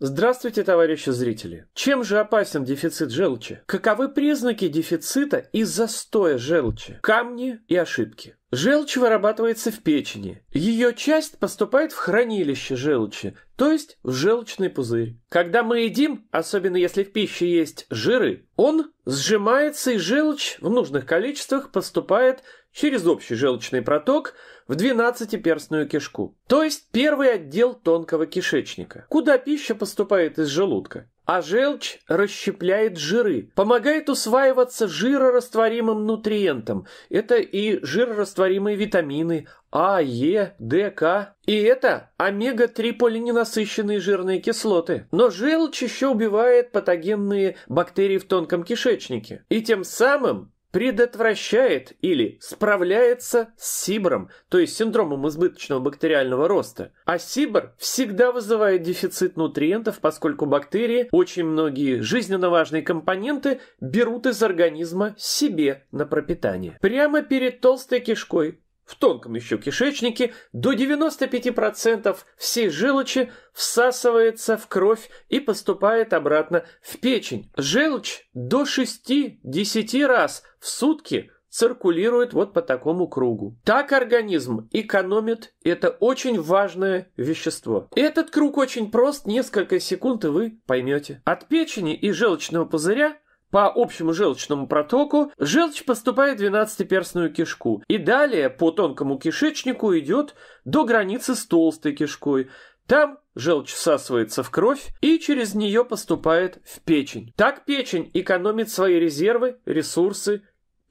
Здравствуйте, товарищи зрители! Чем же опасен дефицит желчи? Каковы признаки дефицита и застоя желчи? Камни и ошибки. Желчь вырабатывается в печени. Ее часть поступает в хранилище желчи, то есть в желчный пузырь. Когда мы едим, особенно если в пище есть жиры, он сжимается и желчь в нужных количествах поступает через общий желчный проток в двенадцатиперстную кишку, то есть первый отдел тонкого кишечника, куда пища поступает из желудка. А желчь расщепляет жиры, помогает усваиваться жирорастворимым нутриентам. Это и жирорастворимые витамины А, Е, Д, К. И это омега-3 полиненасыщенные жирные кислоты. Но желчь еще убивает патогенные бактерии в тонком кишечнике. И тем самым предотвращает или справляется с СИБРом, то есть синдромом избыточного бактериального роста. А СИБР всегда вызывает дефицит нутриентов, поскольку бактерии очень многие жизненно важные компоненты берут из организма себе на пропитание. Прямо перед толстой кишкой в тонком еще кишечнике до 95% всей желчи всасывается в кровь и поступает обратно в печень. Желчь до 6-10 раз в сутки циркулирует вот по такому кругу. Так организм экономит это очень важное вещество. Этот круг очень прост, несколько секунд и вы поймете. От печени и желчного пузыря по общему желчному протоку желчь поступает в двенадцатиперстную кишку и далее по тонкому кишечнику идет до границы с толстой кишкой. Там желчь всасывается в кровь и через нее поступает в печень. Так печень экономит свои резервы, ресурсы,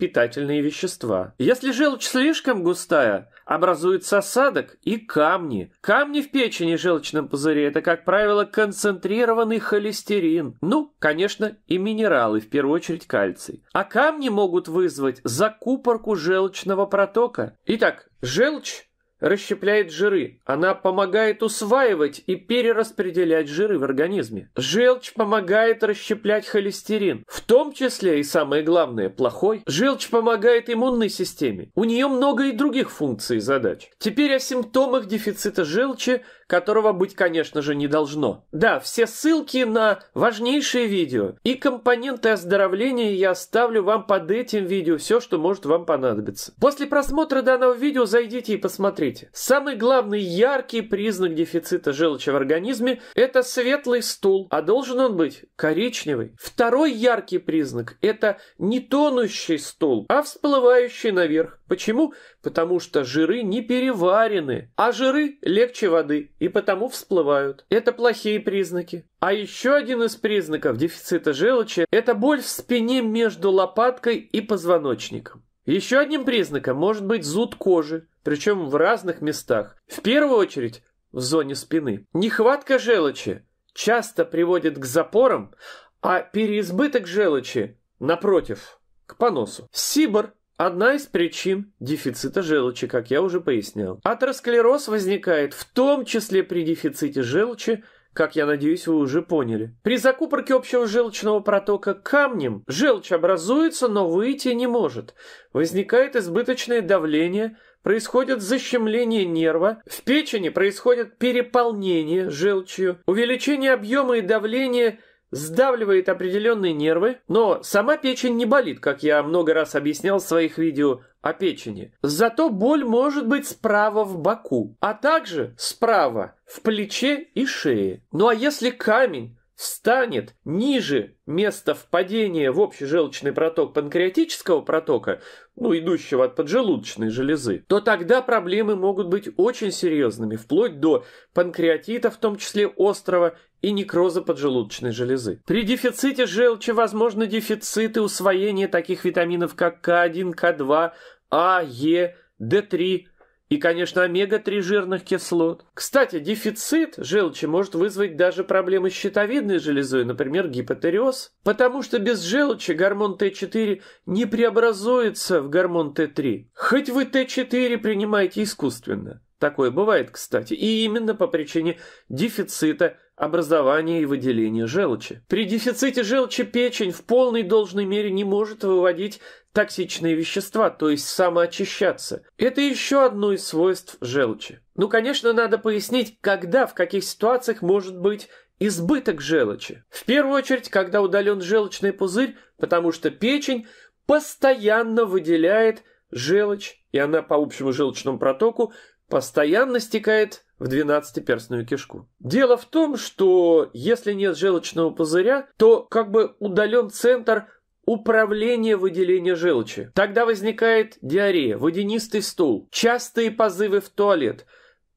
питательные вещества. Если желчь слишком густая, образуется осадок и камни. Камни в печени и желчном пузыре – это, как правило, концентрированный холестерин. Ну, конечно, и минералы, в первую очередь кальций. А камни могут вызвать закупорку желчного протока. Итак, желчь расщепляет жиры. Она помогает усваивать и перераспределять жиры в организме. Желчь помогает расщеплять холестерин, в том числе и самое главное, плохой. Желчь помогает иммунной системе. У нее много и других функций и задач. Теперь о симптомах дефицита желчи, которого быть, конечно же, не должно. Да, все ссылки на важнейшие видео и компоненты оздоровления я оставлю вам под этим видео, все, что может вам понадобиться. После просмотра данного видео зайдите и посмотрите. Самый главный яркий признак дефицита желчи в организме – это светлый стул, а должен он быть коричневый. Второй яркий признак – это не тонущий стул, а всплывающий наверх. Почему? Потому что жиры не переварены, а жиры легче воды и потому всплывают. Это плохие признаки. А еще один из признаков дефицита желчи – это боль в спине между лопаткой и позвоночником. Еще одним признаком может быть зуд кожи, причем в разных местах. В первую очередь в зоне спины. Нехватка желчи часто приводит к запорам, а переизбыток желчи, напротив, к поносу. Сибор Одна из причин дефицита желчи, как я уже пояснял. Атеросклероз возникает в том числе при дефиците желчи, как я надеюсь, вы уже поняли. При закупорке общего желчного протока камнем желчь образуется, но выйти не может. Возникает избыточное давление, происходит защемление нерва, в печени происходит переполнение желчью, увеличение объема и давления – сдавливает определенные нервы, но сама печень не болит, как я много раз объяснял в своих видео о печени. Зато боль может быть справа в боку, а также справа в плече и шее. Ну а если камень встанет ниже места впадения в общий желчный проток панкреатического протока, ну, идущего от поджелудочной железы, то тогда проблемы могут быть очень серьезными, вплоть до панкреатита, в том числе острого, и некроза поджелудочной железы. При дефиците желчи возможны дефициты усвоения таких витаминов, как К1, К2, А, Е, д 3 и, конечно, омега-3 жирных кислот. Кстати, дефицит желчи может вызвать даже проблемы с щитовидной железой, например, гипотереоз, потому что без желчи гормон Т4 не преобразуется в гормон Т3. Хоть вы Т4 принимаете искусственно. Такое бывает, кстати, и именно по причине дефицита образования и выделения желчи. При дефиците желчи печень в полной должной мере не может выводить токсичные вещества, то есть самоочищаться. Это еще одно из свойств желчи. Ну, конечно, надо пояснить, когда, в каких ситуациях может быть избыток желчи. В первую очередь, когда удален желчный пузырь, потому что печень постоянно выделяет желчь, и она по общему желчному протоку постоянно стекает в двенадцатиперстную кишку. Дело в том, что если нет желчного пузыря, то как бы удален центр управление выделения желчи. Тогда возникает диарея, водянистый стул, частые позывы в туалет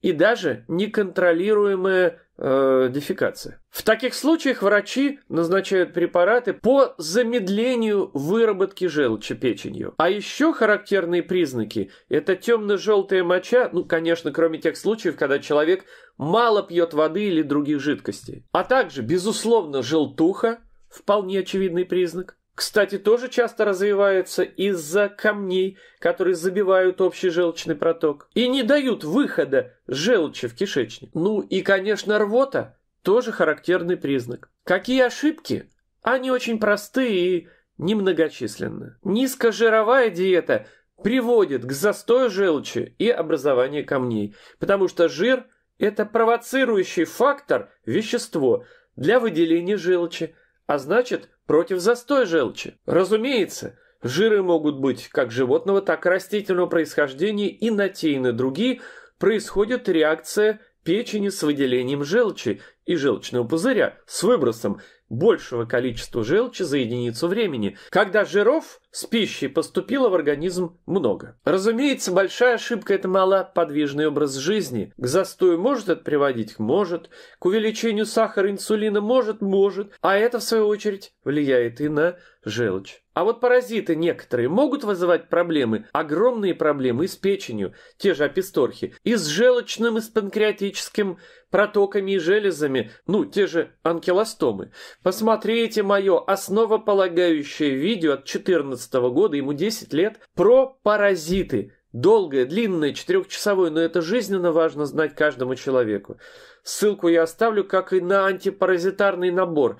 и даже неконтролируемая э, дефекация. В таких случаях врачи назначают препараты по замедлению выработки желчи печенью. А еще характерные признаки – это темно-желтая моча, ну, конечно, кроме тех случаев, когда человек мало пьет воды или других жидкостей. А также, безусловно, желтуха – вполне очевидный признак кстати, тоже часто развиваются из-за камней, которые забивают общий желчный проток и не дают выхода желчи в кишечник. Ну и, конечно, рвота тоже характерный признак. Какие ошибки? Они очень простые и немногочисленны. Низкожировая диета приводит к застою желчи и образованию камней, потому что жир – это провоцирующий фактор, вещество для выделения желчи, а значит – Против застой желчи. Разумеется, жиры могут быть как животного, так и растительного происхождения, и на те, и на другие происходит реакция печени с выделением желчи и желчного пузыря с выбросом – большего количества желчи за единицу времени, когда жиров с пищей поступило в организм много. Разумеется, большая ошибка – это малоподвижный образ жизни. К застою может это приводить? Может. К увеличению сахара инсулина может? Может. А это, в свою очередь, влияет и на желчь. А вот паразиты некоторые могут вызывать проблемы, огромные проблемы и с печенью, те же аписторхи, и с желчным, и с панкреатическим протоками и железами, ну, те же анкилостомы. Посмотрите мое основополагающее видео от 2014 года, ему 10 лет, про паразиты. Долгое, длинное, четырехчасовое, но это жизненно важно знать каждому человеку. Ссылку я оставлю, как и на антипаразитарный набор.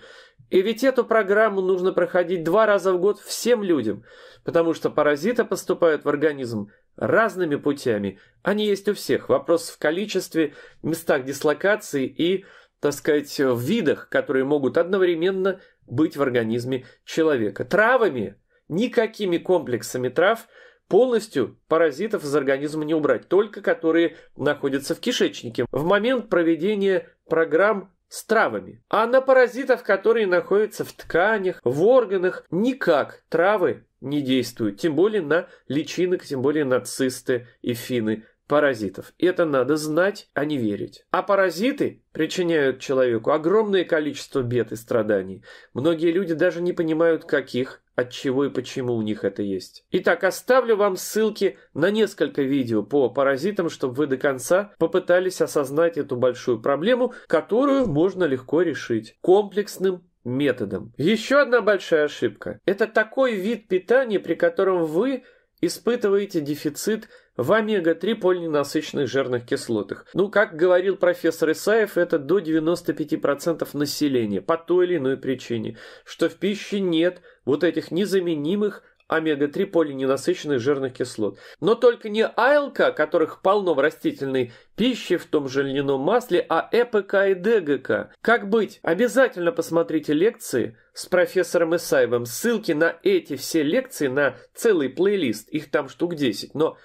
И ведь эту программу нужно проходить два раза в год всем людям, потому что паразиты поступают в организм разными путями. Они есть у всех. Вопрос в количестве, местах дислокации и так сказать, э, в видах, которые могут одновременно быть в организме человека. Травами, никакими комплексами трав полностью паразитов из организма не убрать, только которые находятся в кишечнике в момент проведения программ с травами. А на паразитов, которые находятся в тканях, в органах, никак травы не действуют, тем более на личинок, тем более на цисты и фины паразитов. Это надо знать, а не верить. А паразиты причиняют человеку огромное количество бед и страданий. Многие люди даже не понимают, каких, от чего и почему у них это есть. Итак, оставлю вам ссылки на несколько видео по паразитам, чтобы вы до конца попытались осознать эту большую проблему, которую можно легко решить комплексным методом. Еще одна большая ошибка. Это такой вид питания, при котором вы испытываете дефицит в омега-3 полиненасыщенных жирных кислотах. Ну, как говорил профессор Исаев, это до 95% населения по той или иной причине, что в пище нет вот этих незаменимых омега-3 полиненасыщенных жирных кислот. Но только не АЛК, которых полно в растительной пище, в том же льняном масле, а ЭПК и ДГК. Как быть? Обязательно посмотрите лекции с профессором Исаевым. Ссылки на эти все лекции, на целый плейлист, их там штук 10, но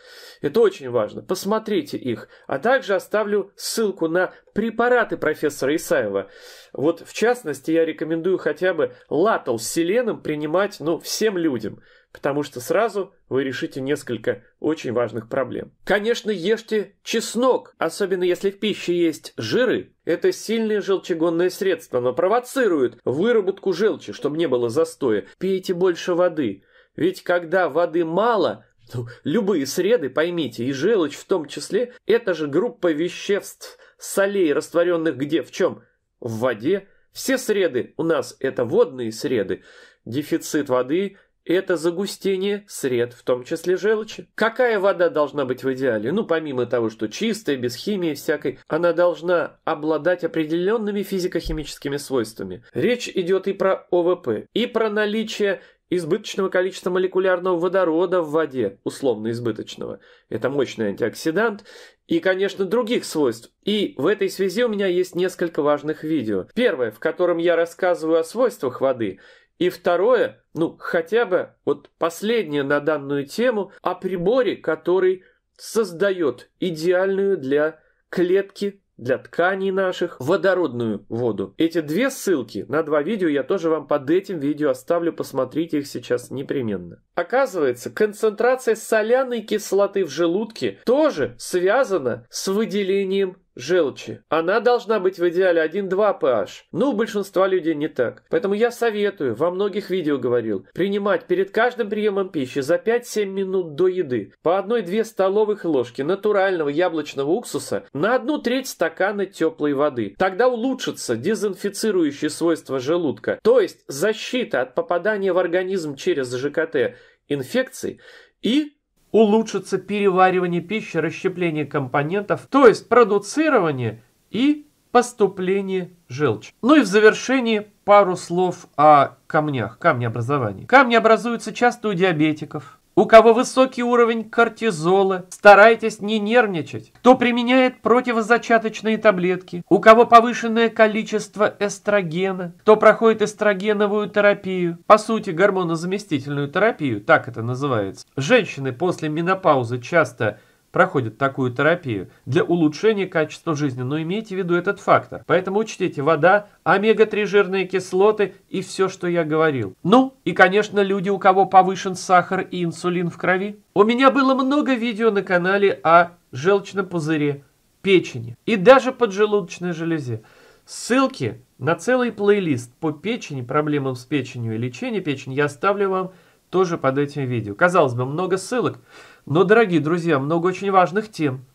это очень важно. Посмотрите их. А также оставлю ссылку на препараты профессора Исаева. Вот в частности я рекомендую хотя бы латол с селеном принимать ну, всем людям потому что сразу вы решите несколько очень важных проблем. Конечно, ешьте чеснок, особенно если в пище есть жиры. Это сильное желчегонное средство, но провоцирует выработку желчи, чтобы не было застоя. Пейте больше воды, ведь когда воды мало, ну, любые среды, поймите, и желчь в том числе, это же группа веществ, солей, растворенных где, в чем? В воде. Все среды у нас это водные среды. Дефицит воды – это загустение сред, в том числе желчи. Какая вода должна быть в идеале? Ну, помимо того, что чистая, без химии всякой, она должна обладать определенными физико-химическими свойствами. Речь идет и про ОВП, и про наличие избыточного количества молекулярного водорода в воде, условно избыточного. Это мощный антиоксидант и, конечно, других свойств. И в этой связи у меня есть несколько важных видео. Первое, в котором я рассказываю о свойствах воды и второе, ну, хотя бы вот последнее на данную тему о приборе, который создает идеальную для клетки для тканей наших водородную воду. Эти две ссылки на два видео я тоже вам под этим видео оставлю, посмотрите их сейчас непременно. Оказывается, концентрация соляной кислоты в желудке тоже связана с выделением желчи. Она должна быть в идеале 1-2 pH. Ну, у большинства людей не так. Поэтому я советую, во многих видео говорил, принимать перед каждым приемом пищи за 5-7 минут до еды по 1-2 столовых ложки натурального яблочного уксуса на одну треть стакана теплой воды. Тогда улучшится дезинфицирующие свойства желудка, то есть защита от попадания в организм через ЖКТ инфекций и улучшится переваривание пищи, расщепление компонентов, то есть продуцирование и поступление желчи. Ну и в завершении пару слов о камнях, камнеобразовании. Камни образуются часто у диабетиков, у кого высокий уровень кортизола, старайтесь не нервничать. Кто применяет противозачаточные таблетки, у кого повышенное количество эстрогена, кто проходит эстрогеновую терапию, по сути гормонозаместительную терапию, так это называется. Женщины после менопаузы часто проходят такую терапию для улучшения качества жизни, но имейте в виду этот фактор. Поэтому учтите, вода, омега-3 жирные кислоты и все, что я говорил. Ну, и, конечно, люди, у кого повышен сахар и инсулин в крови. У меня было много видео на канале о желчном пузыре, печени и даже поджелудочной железе. Ссылки на целый плейлист по печени, проблемам с печенью и лечению печени я оставлю вам тоже под этим видео. Казалось бы, много ссылок – но, дорогие друзья, много очень важных тем.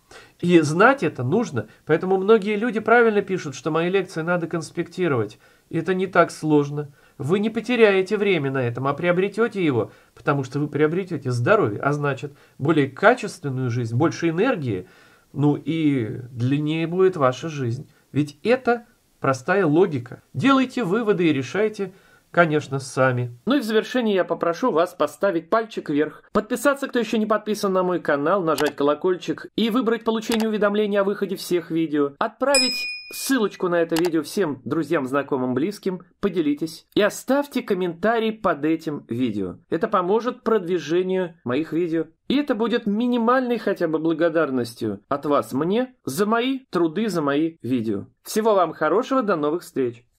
И знать это нужно, поэтому многие люди правильно пишут, что мои лекции надо конспектировать. И это не так сложно. Вы не потеряете время на этом, а приобретете его, потому что вы приобретете здоровье, а значит, более качественную жизнь, больше энергии, ну и длиннее будет ваша жизнь. Ведь это простая логика. Делайте выводы и решайте, Конечно, сами. Ну и в завершении я попрошу вас поставить пальчик вверх, подписаться, кто еще не подписан на мой канал, нажать колокольчик и выбрать получение уведомлений о выходе всех видео. Отправить ссылочку на это видео всем друзьям, знакомым, близким, поделитесь. И оставьте комментарий под этим видео. Это поможет продвижению моих видео. И это будет минимальной хотя бы благодарностью от вас мне за мои труды, за мои видео. Всего вам хорошего, до новых встреч!